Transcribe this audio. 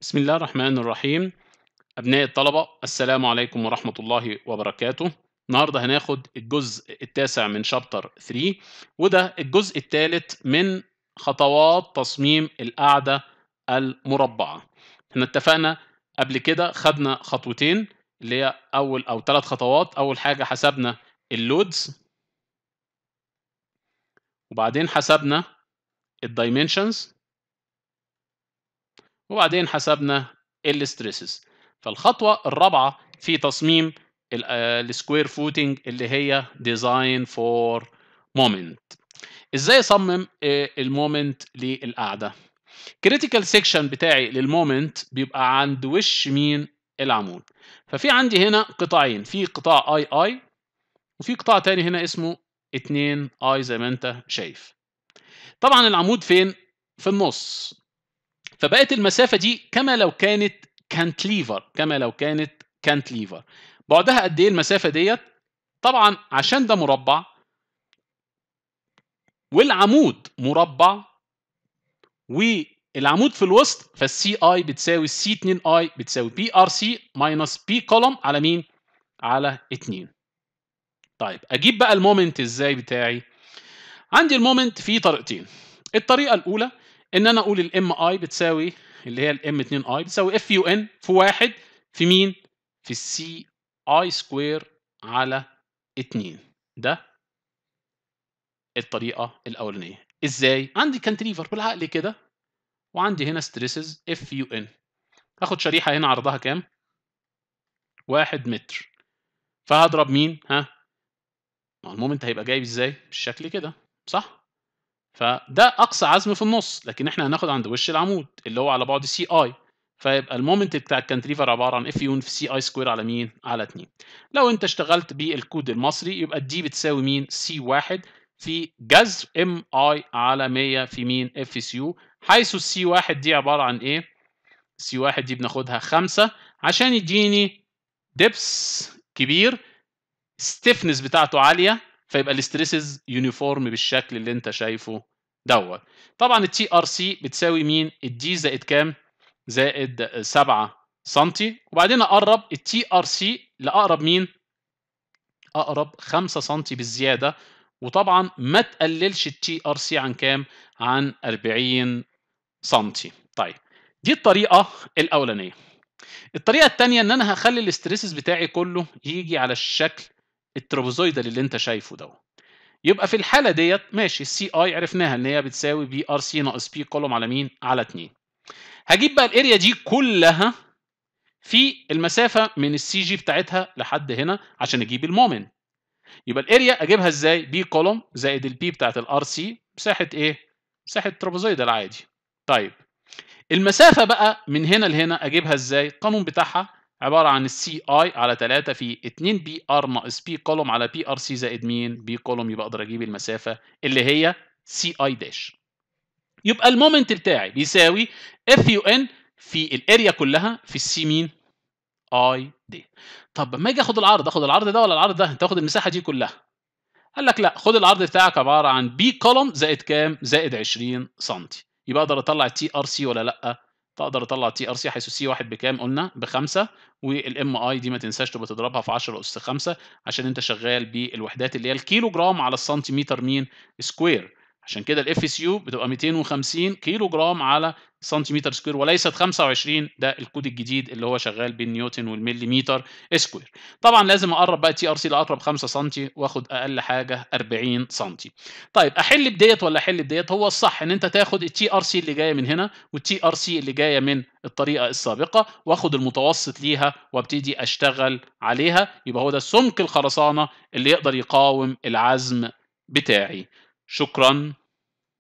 بسم الله الرحمن الرحيم أبناء الطلبة السلام عليكم ورحمة الله وبركاته النهارده هناخد الجزء التاسع من شابتر 3 وده الجزء الثالث من خطوات تصميم القاعدة المربعة احنا اتفقنا قبل كده خدنا خطوتين اللي هي أول أو ثلاث خطوات أول حاجة حسبنا اللودز وبعدين حسبنا الدايمنشنز وبعدين حسبنا الستريسز فالخطوه الرابعه في تصميم السكوير فوتنج آه، اللي هي ديزاين فور مومنت ازاي اصمم آه، المومنت للقعده كريتيكال سيكشن بتاعي للمومنت بيبقى عند وش مين العمود ففي عندي هنا قطاعين في قطاع اي اي وفي قطاع تاني هنا اسمه 2 اي زي ما انت شايف طبعا العمود فين في النص فبقت المسافه دي كما لو كانت كانتليفر كما لو كانت كانتليفر بعدها قد ايه المسافه ديت طبعا عشان ده مربع والعمود مربع والعمود في الوسط فالسي اي بتساوي السي 2 اي بتساوي بي ار سي ماينس بي كولوم على مين؟ على 2 طيب اجيب بقى المومنت ازاي بتاعي؟ عندي المومنت فيه طريقتين الطريقه الاولى ان انا اقول الام اي بتساوي اللي هي الام 2 اي بتساوي اف يو ان في واحد في مين؟ في السي اي سكوير على 2 ده الطريقه الاولانيه ازاي؟ عندي كانتريفر بالعقل كده وعندي هنا ستريسز اف يو ان هاخد شريحه هنا عرضها كام؟ واحد متر فهضرب مين؟ ها؟ ما المومنت هيبقى جايب ازاي؟ بالشكل كده صح؟ فده اقصى عزم في النص لكن احنا هناخد عند وش العمود اللي هو على بعد سي اي فيبقى المومنت بتاع الكانتريفر عباره عن اف يون في سي اي سكوير على مين؟ على 2 لو انت اشتغلت بالكود المصري يبقى الدي بتساوي مين؟ سي 1 في جذر ام اي على 100 في مين؟ اف سي يو حيث السي 1 دي عباره عن ايه؟ سي 1 دي بناخدها 5 عشان يديني دبس كبير ستيفنس بتاعته عاليه فيبقى الاستريسز يونيفورم بالشكل اللي انت شايفه دوت طبعا التي ار سي بتساوي مين الدي زائد كام زائد 7 سم وبعدين اقرب التي ار سي لاقرب مين اقرب 5 سم بالزياده وطبعا ما تقللش التي ار سي عن كام عن 40 سم طيب دي الطريقه الاولانيه الطريقه الثانيه ان انا هخلي الاستريسز بتاعي كله يجي على الشكل الترابوزويدال اللي انت شايفه ده يبقى في الحاله ديت ماشي السي اي عرفناها ان هي بتساوي بي ار سي ناقص بي كولوم على مين على 2 هجيب بقى الاريا دي كلها في المسافه من السي جي بتاعتها لحد هنا عشان اجيب المومنت يبقى الاريا اجيبها ازاي بي كولوم زائد البي بتاعت الار سي مساحه ايه مساحه ترابوزويدال عادي طيب المسافه بقى من هنا لهنا اجيبها ازاي القانون بتاعها عباره عن السي اي على 3 في 2 بي ار ناقص بي كولوم على بي ار سي زائد مين بي كولوم يبقى اقدر اجيب المسافه اللي هي سي اي داش يبقى المومنت بتاعي بيساوي اف يو ان في الاريا كلها في السي مين اي دي طب ما اجي اخد العرض اخد العرض ده ولا العرض ده انت تاخد المساحه دي كلها قال لك لا خد العرض بتاعك عباره عن بي كولوم زائد كام زائد 20 سنتي يبقى اقدر اطلع تي ار سي ولا لا تقدر تطلع تي ار سي حيث سي واحد بكام قلنا بخمسه والام اي دي ما تنساش تبقى تضربها في 10 اس 5 عشان انت شغال بالوحدات اللي هي الكيلو جرام على السنتيمتر مين سكوير عشان كده الاف اس يو بتبقى 250 كيلو جرام على سنتيمتر سكوير وليست 25 ده الكود الجديد اللي هو شغال بين نيوتن والمليمتر سكوير طبعا لازم اقرب بقى تي ار سي لاقرب 5 سم واخد اقل حاجه 40 سم طيب احل بديت ولا احل بديت هو الصح ان انت تاخد التي ار سي اللي جايه من هنا والتي ار سي اللي جايه من الطريقه السابقه واخد المتوسط ليها وابتدي اشتغل عليها يبقى هو ده سمك الخرسانه اللي يقدر يقاوم العزم بتاعي شكرا